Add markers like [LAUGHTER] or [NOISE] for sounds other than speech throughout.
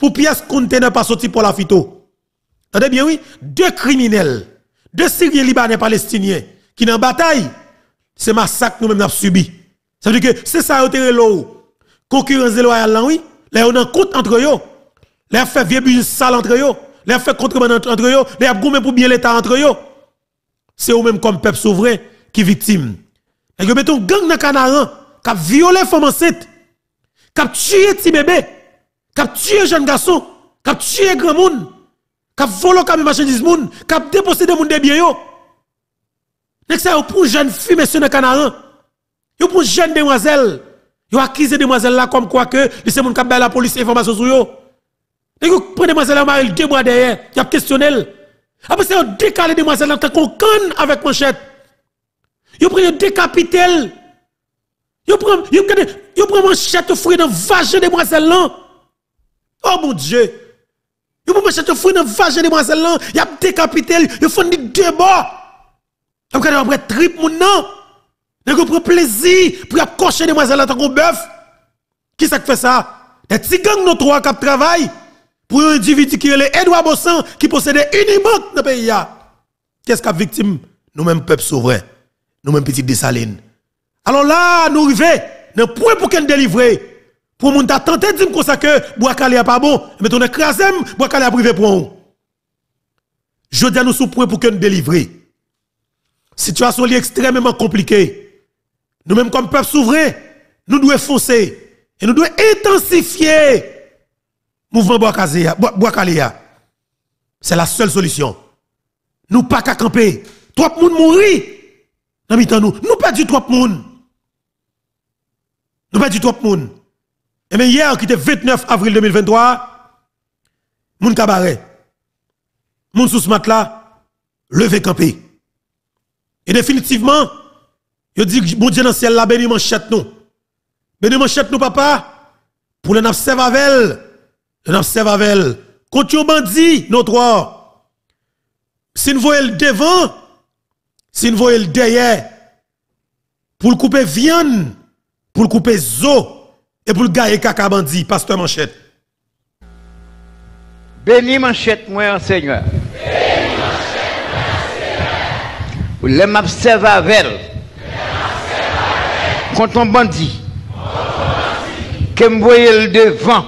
pour pièce conteneur pas sorti pour la phyto. Tendez bien, oui? Deux criminels, deux Syriens, Libanais, Palestiniens, qui dans bataille, c'est massacre nous-mêmes avons subi. Ça veut dire que c'est ça, l'eau. Concurrence déloyale, oui? Là, on en compte entre eux. Là, fait vieux business sale entre eux. Là, fait contrebande entre eux. Là, gourmet pour bien l'État entre eux. C'est eux-mêmes comme peuple souverain qui victime. Et que mettons gang dans Canaran, hein, qui a violé femme enceinte, qui a tué petit bébé qui a tué jeune garçon, qui a tué grand monde, qui a volé comme marchandise monde, qui a déposé des monde de biens yo. ça jeune fille monsieur dans canarin. Hein? Yo pour jeune demoiselle, yo accusé demoiselle là comme quoi que c'est monde qui a la police information sur yo. Et vous demoiselle là Marie deux mois derrière, il a questionné Après c'est décalé demoiselle là tant qu'on avec manchette. Yo prend décapité. Yo prend yo prend manchette fouille dans vagin demoiselle là. Hein? Oh mon Dieu! Vous pouvez acheter fruit dans vache demoiselle là, y a décapité, y font des deux bords. Vous pouvez un trip mon nom. Vous prend plaisir pour accrocher demoiselles là tant que bœuf. Qui ça fait ça? Des petits gangs nos trois qui travaillent pour un individu qui est Edouard Bossan qui possède une banque dans le pays. Qu'est-ce qu'a victime? Nous-mêmes peuple souverain, nous-mêmes petit Dessalines. Alors là, nous arrivons, nous point pour qu'elle délivrer. Pour moun ta tenté de dire comme ça que n'est pas bon, mais ton écrasé, Boakali a privé pour nous. Je dis à nous sous pour que nous délivrer. Situation est extrêmement compliquée. Nous même comme peuple souverain, nous devons foncer et nous devons intensifier le mouvement Boakalia. C'est la seule solution. Nous pas qu'à camper. Trois personnes mourir. Dans nous, nous pas trois personnes. Nous pas trois personnes. Eh bien, hier, qui était 29 avril 2023, mon cabaret, mon sous matelas, levé campé. Et définitivement, je dis, bon Dieu dans le ciel, là, béni manchette nous. Béni manchette nous, papa, pour le observe avec elle. Les observe avec elle. tu bandit, notre Si nous voyons le devant, si nous voyons le derrière, pour le couper viande, pour le couper zo, et pour le gars caca bandit, pasteur Manchette. Béni Manchette, moi, Seigneur. Béni Manchette, moi, Seigneur. quand on bandit, que me voyait le devant,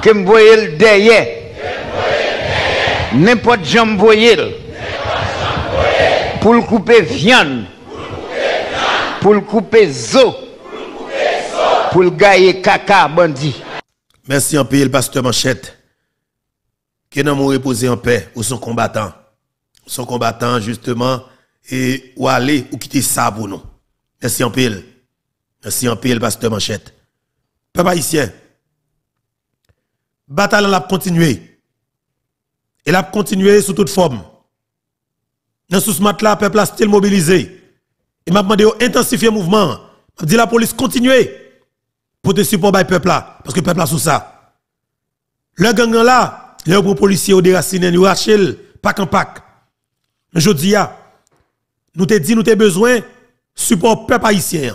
que me voyait le derrière, n'importe qui me voyait. pour le couper viande, pour le couper zo pour caca, bandit. Merci en Pile le pasteur Manchette. Que nous reposer reposé en paix, ou son combattant. Son combattant, justement, et où aller ou quitter ça pour nous. Merci en Pile, Merci en Pile le pasteur Manchette. Papa haïtien, bataille l'a continué. Et l'a continué sous toute forme. Dans ce matelas, le peuple a still mobilisé. Et m'a demandé d'intensifier le mouvement. M'a dit la police continuez pour te supporter le peuple là, parce que le peuple là sous ça. Le gang là, les gros policiers ont déraciné, nous rachel, pack en pack. Je dis, ah, nous te dit, nous te besoin, support peuple haïtien.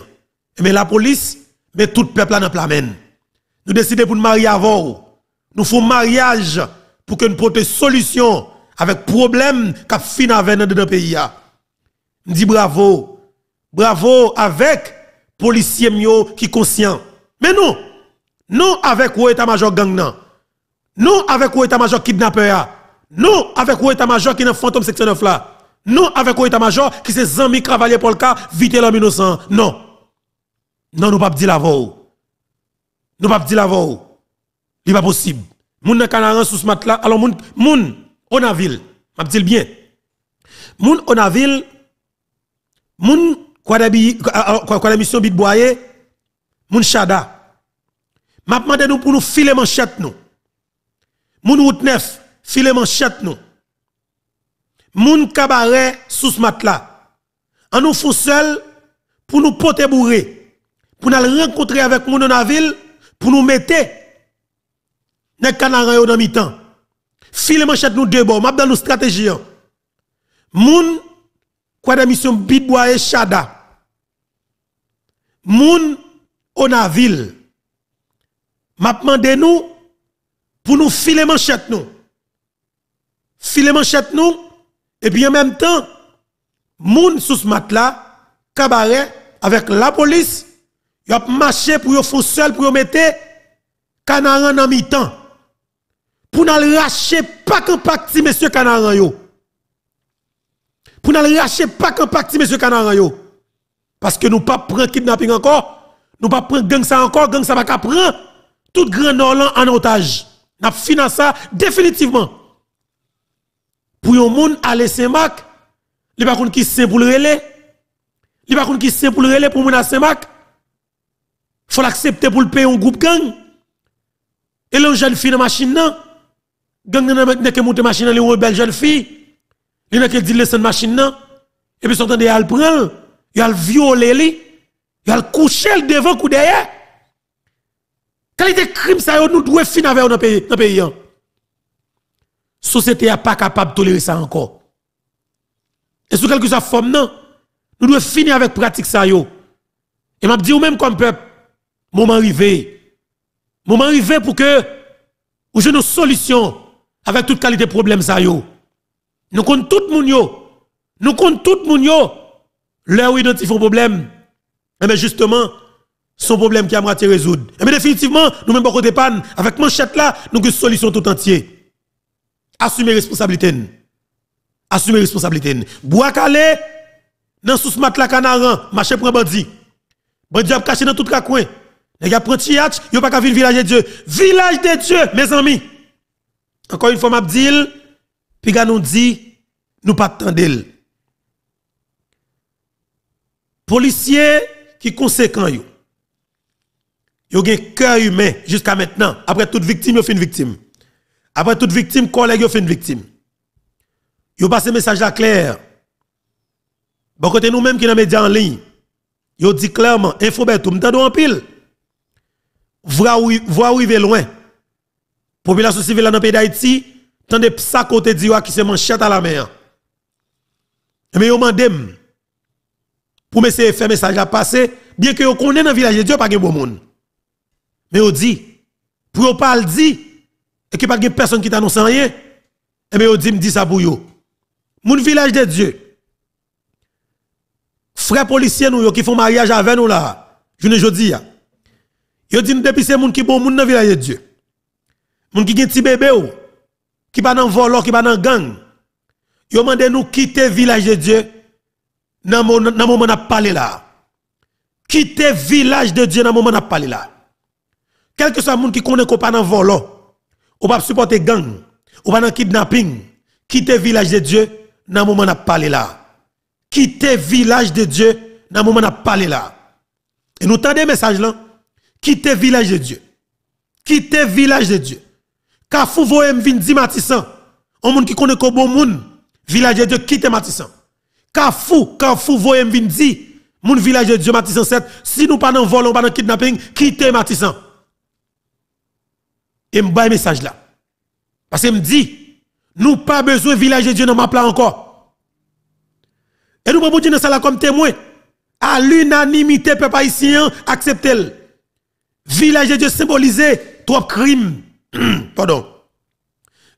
Mais la police, mais tout peuple là dans la main. Nous décidons pour nous marier avant. Nous faisons mariage pour que nous portions solution avec problème qui fin avec dans le pays. Ah. Nous dis bravo. Bravo avec policiers qui sont conscients. Mais non, non avec où major gang non. avec où major kidnappeur Non avec où major qui est fantôme section 9 là. Non avec où major qui travailler Zami le cas, vite l'homme innocent. Non. Non nous pas dire la voix. Nous pas dire la voix. Il pas possible. Moun nan kanaran sous ce mat là, alors moun moun ville, m'a dit bien. Moun Onaville moun quoi mission Moun Chada. M'a demandé nous pour nous filer manchette nous. Moun route neuf, filer manchette nous. Moun cabaret sous matelas. En nous fous seul pour nous porter bourré. Pour nous rencontrer avec moun dans la ville, pour nous mettre dans canards dans mi-temps. Filer manchette nous deux bords, m'a donné nous stratégie. Hein. Moun quoi d'émission et Chada. Moun on a ville. M'a demandé nous pour nous filer manchette nous. Filer manchette nous et puis en même temps moun sous ce matelas cabaret avec la police y a marché pour yo faire seul pour yo mettre canaran en mi-temps. Pour nous lâcher pas qu'un monsieur canaran yo. Pour nous lâcher pas qu'un monsieur canaran yo. Parce que nous pas prendre kidnapping encore nous pas prendre gang ça encore, gang ça va pas prendre tout grand nord en otage. N'a financé ça définitivement. Pour yon moun aller Saint-Marc, li pa qui c'est pour le relais. Li pa qui c'est pour le relais pour moun à saint Faut l'accepter pour le payer un groupe gang. Et l'on jeune fille dans machine nan. Gang nan n'a que monter machine les rebelle jeune fille. Li n'a que dit laisser machine nan. Et puis son temps de al prendre, il a violé li. Y le couché le devant, coup derrière. Qualité de crime, ça, nous devons finir avec dans le pays. La hein. société n'est pas capable de tolérer ça encore. Et sous quelque chose forme, non. Nous devons finir avec pratique ça. Yo. Et m'a dit, ou même comme peuple, moment arrivé. Moment arrivé pour que ou une solution avec toute qualité de problème ça. Yo. Nous comptons tout le monde. Nous comptons tout le monde. Là où ont le problème mais eh ben, justement, son problème qui a moitié résoudre. Et eh bien, définitivement, nous même pas côté panne. Avec manchette là, nous avons une solution tout entier assumez responsabilité. assumez responsabilité. Bois calé, dans sous mat la canaran, marché pour un bandit. Bandit a caché dans tout le coin. Les gars prennent tiach, n'y pas qu'à village de Dieu. Village de Dieu, mes amis. Encore une fois, m'a dit, puis nous dit, nous pas attendre. Policiers, qui conséquent yo. Yo gen cœur humain jusqu'à maintenant. Après toute victime, yo fin victime. Après toute victime, collègue yo fin victime. Yo passé message là clair. Bon côté nous-mêmes qui dans média en ligne. Yo dit clairement info betum tando en pile. Voir est loin. Population civile dans le pays d'Haïti, tande ça côté diwa qui se manchette à la mer. Mais yo mandem pour me faire message à passer, bien que vous connaissez dans le village de Dieu, pas de bon monde. Mais vous dit, pour ne pas le dire, et que pas de personne qui t'annonce rien, et eh bien on dit, me dit ça pour vous. Mon village de Dieu, frères policiers nous, qui font mariage avec nous là, je ne dis pas. Il dit depuis c'est moun qui bon monde dans village de Dieu. Mon qui gagne petit bébé ou qui pas dans le vol, qui pas dans gang. Yo demandé nous quitter le village de Dieu dans le moment où parlé là, quitter village de Dieu dans le moment où parlé là. Quel que soit le monde qui connaît qu'on pas dans vol, ou oh, pas supporter gang, ou pas dans kidnapping, quitter village de Dieu dans le moment où parlé là. Quitter village de Dieu dans le moment où parlé là. Et nous tendons message là, quitter village de Dieu. Quitter village de Dieu. Kafou voye m'vin di Matissan. On monde qui connaît ko bon moun, village de Dieu quitte Matissan. Kafou, kafou, voyez me di, mon village de Dieu Matissan 7, si nous pas dans vol ou pas dans kidnapping, quittez Matissan. Et me message là. Parce que me dit, nous pas besoin village de Dieu dans ma plan. encore. Et nous pouvons dire ça là comme témoin. À l'unanimité, peuple haïtien, acceptez-le. Village de Dieu symbolisé, trop crime. [CLEARS THROAT] Pardon.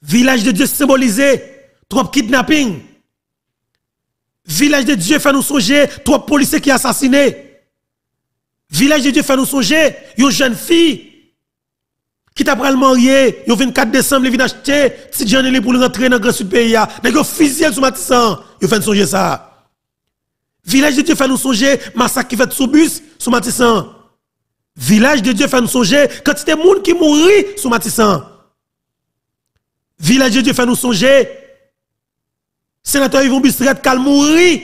Village de Dieu symbolisé, trop kidnapping Village de Dieu fait nous songer, trois policiers qui assassinés. Village de Dieu fait nous songer, une jeune fille qui t'a pral marié, le 24 décembre, il vient acheter petit les pour rentrer dans le grand super pays. mais yo fusillé sous Matissan, hein. yo fait nous songer ça. Village de Dieu fait nous songer, massacre qui fait sous bus, sous Matissan. Hein. Village de Dieu fait nous songer, quand des monde qui mourit sous Matissan. Hein. Village de Dieu fait nous songer, Sénateur Yvon Bistret kal mouri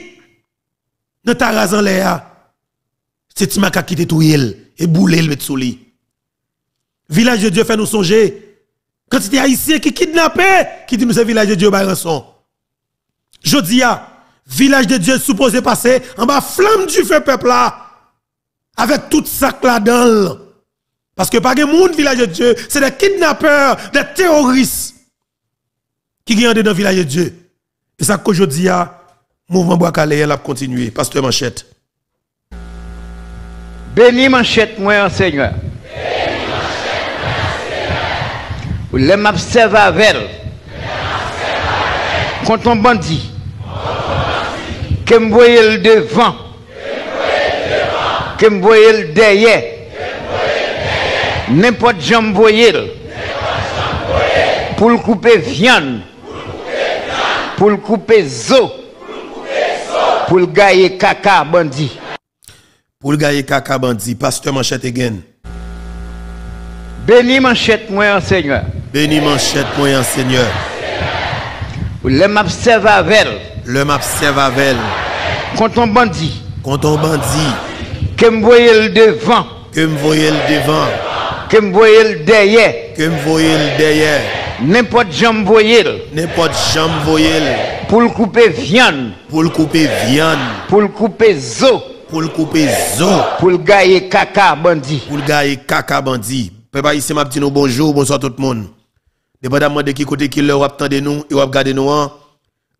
dans tarazan l'air. C'est Timaka qui tout et boulé le soli. Village de Dieu fait nous songer. Quand c'était haïtien qui kidnappé, qui dit nous c'est village de Dieu par bah, rançon. a village de Dieu supposé passer en bas flamme du feu peuple là avec tout ça là-dedans. Parce que pas de monde village de Dieu, c'est des kidnappeurs, des terroristes qui viennent dans village de Dieu. C'est ça qu'aujourd'hui, le mouvement bois elle a continué. Pasteur Manchette. Béni Manchette, moi, Seigneur. Béni Manchette, moi, Seigneur. quand on bandit, que me le devant, que me le derrière, n'importe qui me voyait. pour le couper viande pour le couper zo. Pour le gailler caca bandit. Pour le gagner caca bandit, pasteur Manchette again. Béni manchette moi Seigneur. Béni manchette moi Seigneur. Le m'observe Le m'observe avec Quand on bandit. Quand on bandit. Que me voyez le devant. Que me voyez le devant. Que me voyez le derrière. Que me voyez le derrière N'importe jambe voyelle. N'importe jambe voyelle. Pour le couper viande. Pour le couper viande. Pour le couper zo. Pour le couper zo. Pour le gailler caca bandit. Pour le gailler caca bandit. Peuple ici m'a dit bonjour, bonsoir tout le monde. Dépendamment de qui côté qui leur de nous et regardez nous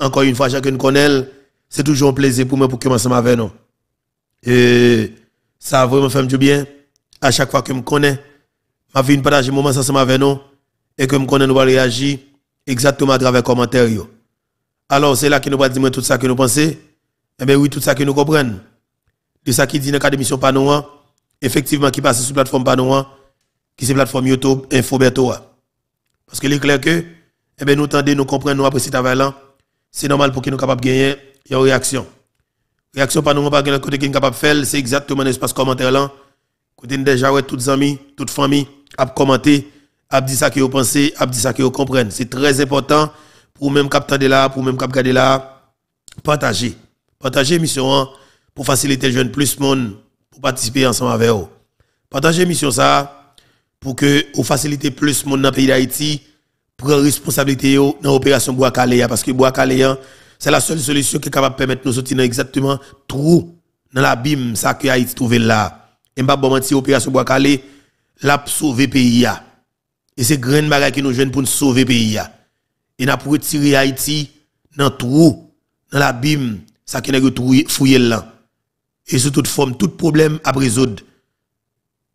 encore une fois chacun connaît, c'est toujours un plaisir pour moi pour commencer avec nous. Et ça a vraiment fait du bien à chaque fois que je me connais. Ma vie partage moment ensemble avec nous et que nous va réagir exactement à travers commentaires alors c'est là que nous va dire tout ça que nous pensons eh bien oui tout ça que nous comprenons de ça qui dit dans l'émission Panoa effectivement qui passe sur la plateforme Panoa qui c'est plateforme YouTube Infobertoa parce que est clair que eh bien nous tendez nous comprenons nous apprécions travail là c'est normal pour que nous capable gagner il y a une réaction réaction Panoa par le capable faire c'est exactement l'espace commentaire là côté déjà ouais toutes amis toute famille à commenter ap dit que vous pensez, ap dit que vous comprenez. C'est très important pour même cap de là, pour même cap garder là, partager. Partager mission pour faciliter jeunes plus monde pour participer ensemble avec vous. Partager mission ça pour que vous facilitez plus monde dans le pays d'Haïti pour responsabilité dans l'opération Bois Caléa parce que Bois Caléa c'est la seule solution qui est capable de permettre nous sortir exactement trou dans l'abîme ça que Haïti trouvé là. Et pas bon mentir l'opération Bois Calais l'a sauvé pays et c'est grand bagage qui nous jeune pour nous sauver le pays. Et nous pour tirer Haïti dans le trou, dans l'abîme, ça qui nous fouillé là. Et sous toute forme, tout problème à résoudre.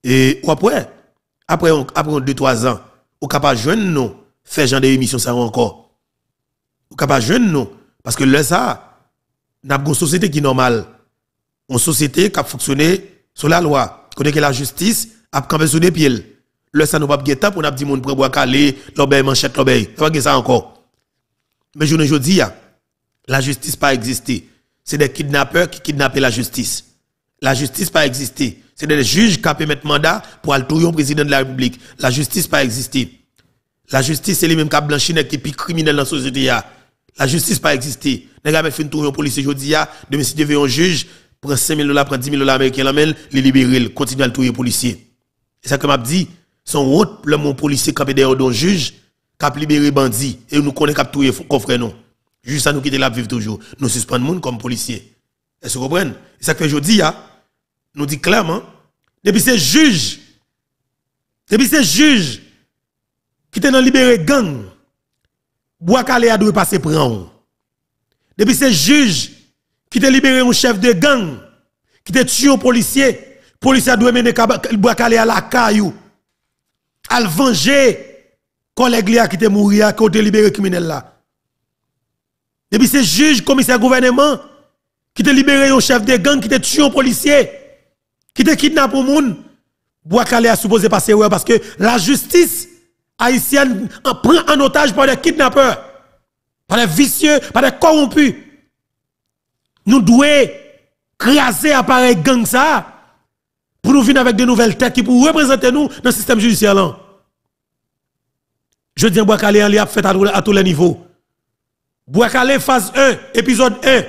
Et après, après 2-3 trois ans, nous capable pouvons nous faire genre émissions ça encore. Ou capable jeune nous parce que là ça, n'a une société qui est normale. Une société qui a fonctionné sur la loi, connaît que la justice a campé sur des pieds le ça nous pas gain pour n'a dit monde prend bois calé manchette l'obey ça que ça encore mais je ne dis la justice pas existé c'est des kidnappeurs qui kidnappent la justice la justice pas existé c'est des juges qui ont mettre mandat pour aller le président de la république la justice pas existé la justice c'est les mêmes qui blanchi qui puis criminel dans la société la justice pas existé nèg a fin au policier jodi a demain si devait un juge prend 5 000 dollars prend 10 000 dollars américains les libérer continue à touiller policier c'est ça que m'a dit son autre le mon policier qui est derrière juge, qui a libéré bandit, et nous connaissons tous les confrères. coffre non. Juste à nous quitter la vivre toujours. Nous suspendons monde comme policier. Est-ce que vous comprenez? C'est ça que je dis, nous dit clairement, depuis ces juges, depuis ces juges qui étaient libéré libéré gang, calé a dû passer prendre. Depuis ces juges qui étaient libéré un chef de gang, qui t'a tué un policier, policier a dû mener calé à la caillou à le venger collègue qui était mort qui ont libéré criminel là et puis c'est juge commissaire gouvernement qui était libéré un chef de gang qui était tué un policier qui te kidnappé au monde Boakale a supposé passer ouais parce que la justice haïtienne en prend en otage par des kidnappeurs par des vicieux par des corrompus nous devons craser appareil gang ça pour nous venir avec de nouvelles têtes qui pour représenter nous dans le système judiciaire. Je dis à Boakale, il a fait à, tous les niveaux. Boakale, phase 1, épisode 1,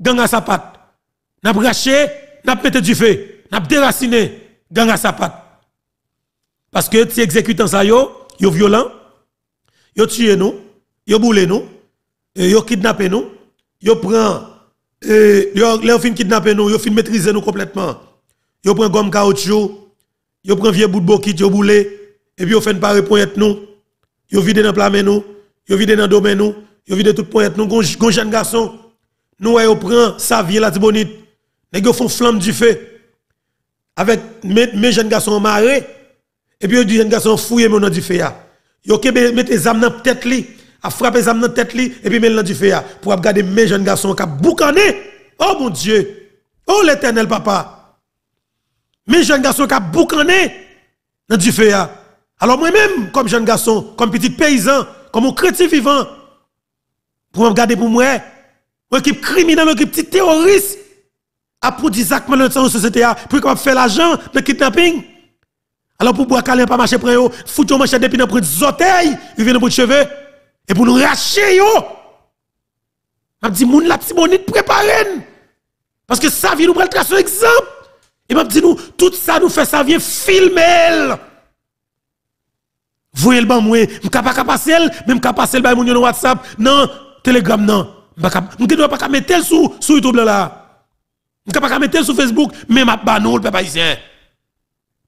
gang à sa patte. N'a braché, n'a pété du feu, n'a déraciné, gang à sa patte. Parce que si exécutant ça, yo, yo violent, yo tué nous, yo boule nous, euh, yo kidnappé nous, yo prend, euh, yo, yo fin kidnappé nous, yo maîtriser nous complètement yo prend gomme caoutchouc, yo prend vieux bout de bokit, yo boule, et puis yo fait une pare pointe nous, yo vide dans plat nous, yo vide dans domaine nous, yo vide tout pointe nous, gon jeune garçon, nous yo prend sa vie la tibonite, nèg yo font flamme du feu avec mes, jeunes garçons en marée, et puis yo dit jeunes garçons fouye mon du feu Yo kebe mette zam dans tête li, a frapper zam dans tête et puis men dans du feu pour regarder mes jeunes garçons qui boucané. Oh mon Dieu. Oh l'éternel papa. Mais jeune garçon qui a boucané dans du feu. Hein. Alors moi-même, comme jeune garçon, comme petit paysan, comme un chrétien vivant, pour me garder pour moi, une équipe criminelle, une équipe petit terroriste, a produit exactement le dans la société, hein, pour qu'on l'argent, le kidnapping. Alors pour boire calin, pas marcher près, oh, foutre un marché depuis dans des ils viennent vivre dans de cheveux, et pour nous racher, yo. Je dis, moun la petite bonite, préparez Parce que ça vie nous prendre un exemple. Et m'a dit nous, tout ça nous fait ça vient filmer. Voyez le Je moi, peux pas passer, même pas passer par mon WhatsApp, non, Telegram non. peux pas mettre sur sur YouTube là. peux pas mettre sur Facebook, même à banon le papa ici.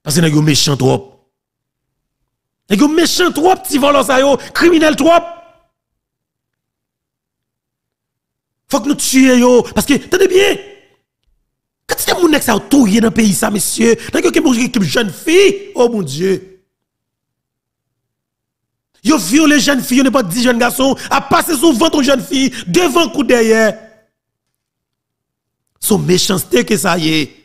Parce que sommes méchant trop. sommes méchants trop, petit volant ça yo, criminel trop. Faut que nous tuions parce que tenez bien moun ça sa tout touye dans le pays ça monsieur tant que kembo équipe jeune fille oh mon dieu les jeunes jeune fille n'est pas 10 jeunes garçons à passer sous ventre jeune fille devant coup derrière son méchanceté que ça y est